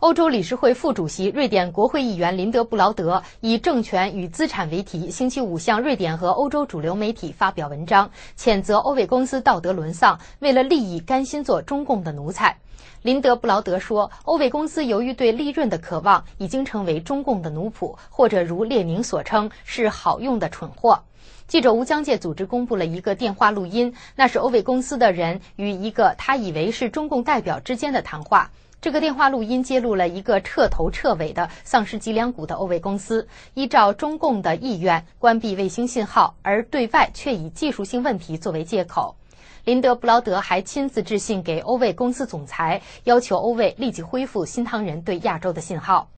欧洲理事会副主席、瑞典国会议员林德布劳德以“政权与资产”为题，星期五向瑞典和欧洲主流媒体发表文章，谴责欧维公司道德沦丧，为了利益甘心做中共的奴才。林德布劳德说：“欧维公司由于对利润的渴望，已经成为中共的奴仆，或者如列宁所称是好用的蠢货。”记者吴江界组织公布了一个电话录音，那是欧维公司的人与一个他以为是中共代表之间的谈话。这个电话录音揭露了一个彻头彻尾的丧失脊梁骨的欧维公司，依照中共的意愿关闭卫星信号，而对外却以技术性问题作为借口。林德布劳德还亲自致信给欧卫公司总裁，要求欧卫立即恢复新唐人对亚洲的信号。